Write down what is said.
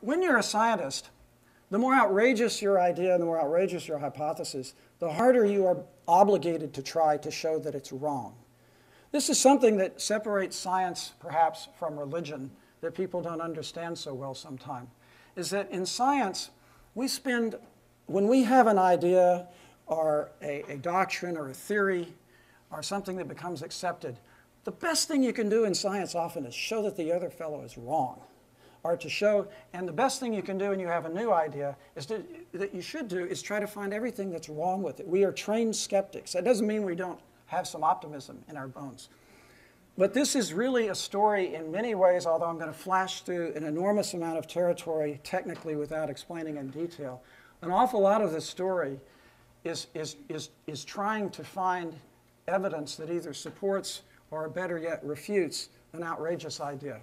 when you're a scientist, the more outrageous your idea and the more outrageous your hypothesis, the harder you are obligated to try to show that it's wrong. This is something that separates science, perhaps, from religion that people don't understand so well sometimes, is that in science, we spend, when we have an idea or a, a doctrine or a theory or something that becomes accepted, the best thing you can do in science often is show that the other fellow is wrong to show. And the best thing you can do when you have a new idea is to, that you should do is try to find everything that's wrong with it. We are trained skeptics. That doesn't mean we don't have some optimism in our bones. But this is really a story in many ways, although I'm going to flash through an enormous amount of territory technically without explaining in detail. An awful lot of this story is, is, is, is trying to find evidence that either supports or better yet refutes an outrageous idea.